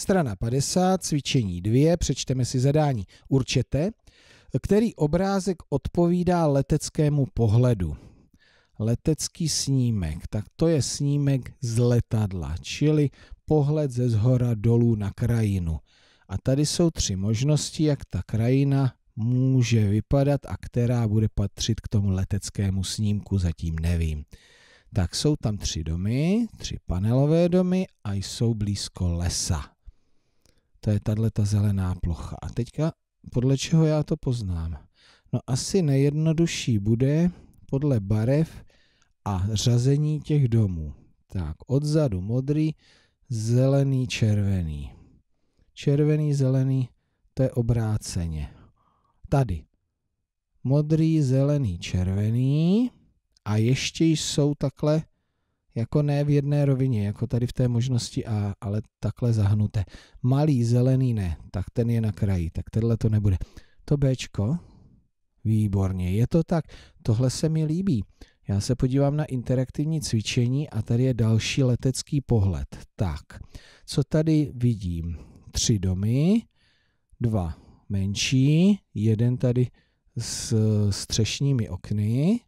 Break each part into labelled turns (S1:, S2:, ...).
S1: Strana 50, cvičení 2, přečteme si zadání. Určete, který obrázek odpovídá leteckému pohledu. Letecký snímek, tak to je snímek z letadla, čili pohled ze zhora dolů na krajinu. A tady jsou tři možnosti, jak ta krajina může vypadat a která bude patřit k tomu leteckému snímku, zatím nevím. Tak jsou tam tři domy, tři panelové domy a jsou blízko lesa. To je tahle ta zelená plocha. A teďka podle čeho já to poznám? No asi nejjednodušší bude podle barev a řazení těch domů. Tak, odzadu modrý, zelený, červený. Červený, zelený, to je obráceně. Tady. Modrý, zelený, červený. A ještě jsou takhle jako ne v jedné rovině, jako tady v té možnosti A, ale takhle zahnuté. Malý zelený ne, tak ten je na kraji, tak tenhle to nebude. To Bčko, výborně, je to tak, tohle se mi líbí. Já se podívám na interaktivní cvičení a tady je další letecký pohled. Tak, co tady vidím? Tři domy, dva menší, jeden tady s střešními okny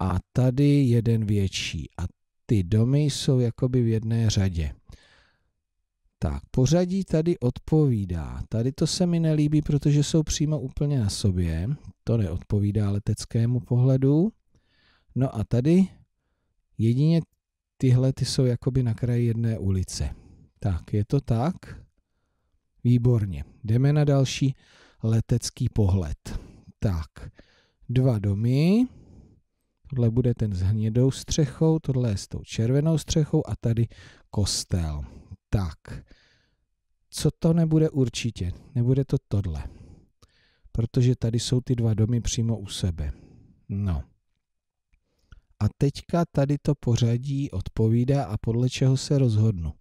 S1: a tady jeden větší. A ty domy jsou jakoby v jedné řadě. Tak, pořadí tady odpovídá. Tady to se mi nelíbí, protože jsou přímo úplně na sobě. To neodpovídá leteckému pohledu. No a tady jedině tyhle ty jsou jakoby na kraji jedné ulice. Tak, je to tak? Výborně. Jdeme na další letecký pohled. Tak, dva domy. Tohle bude ten s hnědou střechou, tohle je s tou červenou střechou a tady kostel. Tak, co to nebude určitě? Nebude to tohle. Protože tady jsou ty dva domy přímo u sebe. No. A teďka tady to pořadí odpovídá a podle čeho se rozhodnu.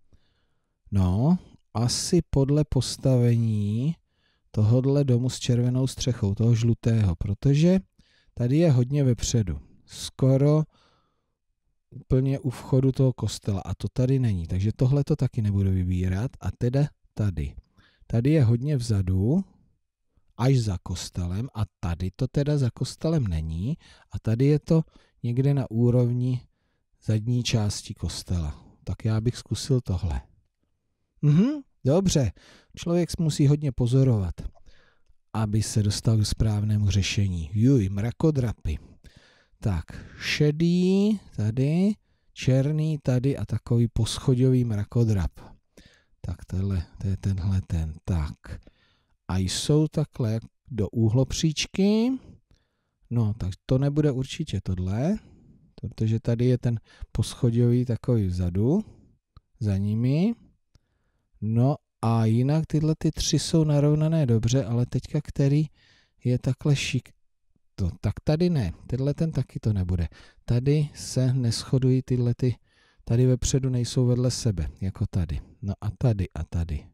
S1: No, asi podle postavení tohodle domu s červenou střechou, toho žlutého, protože tady je hodně vepředu skoro úplně u vchodu toho kostela a to tady není, takže tohle to taky nebudu vybírat a teda tady. Tady je hodně vzadu, až za kostelem a tady to teda za kostelem není a tady je to někde na úrovni zadní části kostela. Tak já bych zkusil tohle. Mhm, dobře. Člověk musí hodně pozorovat, aby se dostal k správnému řešení. Juj, mrakodrapy. Tak, šedý tady, černý tady a takový poschodový mrakodrap. Tak tohle, to je tenhle ten. Tak. A jsou takhle do úhlopříčky. No, tak to nebude určitě tohle, protože tady je ten poschodový takový vzadu, za nimi. No a jinak tyhle ty tři jsou narovnané dobře, ale teďka který je takhle šik, to. Tak tady ne, tenhle ten taky to nebude. Tady se neschodují tyhle ty, tady vepředu nejsou vedle sebe, jako tady. No a tady a tady.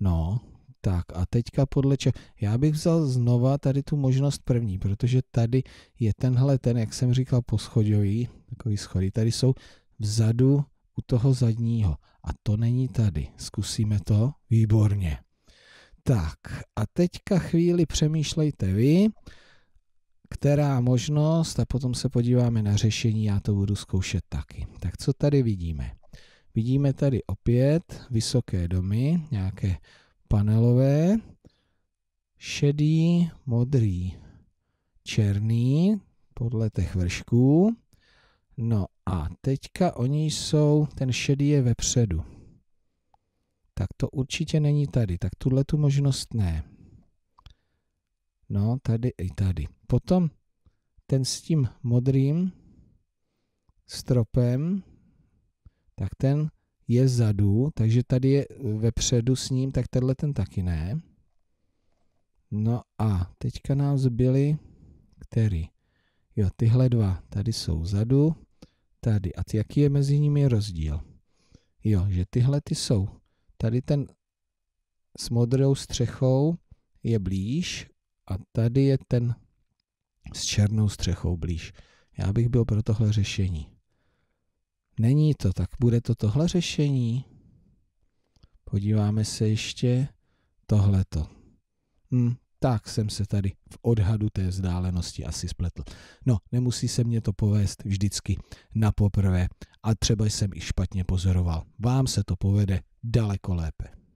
S1: No, tak a teďka podle čeho? Já bych vzal znova tady tu možnost první, protože tady je tenhle ten, jak jsem říkal, poschodový, takový schody. Tady jsou vzadu u toho zadního. A to není tady. Zkusíme to? Výborně. Tak a teďka chvíli přemýšlejte vy která možnost a potom se podíváme na řešení, já to budu zkoušet taky. Tak co tady vidíme? Vidíme tady opět vysoké domy, nějaké panelové, šedý, modrý, černý, podle těch vršků. No a teďka oni jsou, ten šedý je vepředu. Tak to určitě není tady, tak tuhle tu možnost ne. No, tady i tady. Potom ten s tím modrým stropem, tak ten je zadu, takže tady je vepředu s ním, tak tenhle ten taky ne. No a teďka nám zbyly, který? Jo, tyhle dva, tady jsou zadu, tady. A jaký je mezi nimi rozdíl? Jo, že tyhle ty jsou. Tady ten s modrou střechou je blíž a tady je ten s černou střechou blíž. Já bych byl pro tohle řešení. Není to, tak bude to tohle řešení. Podíváme se ještě tohleto. Hm, tak jsem se tady v odhadu té vzdálenosti asi spletl. No, nemusí se mě to povést vždycky na poprvé a třeba jsem i špatně pozoroval. Vám se to povede daleko lépe.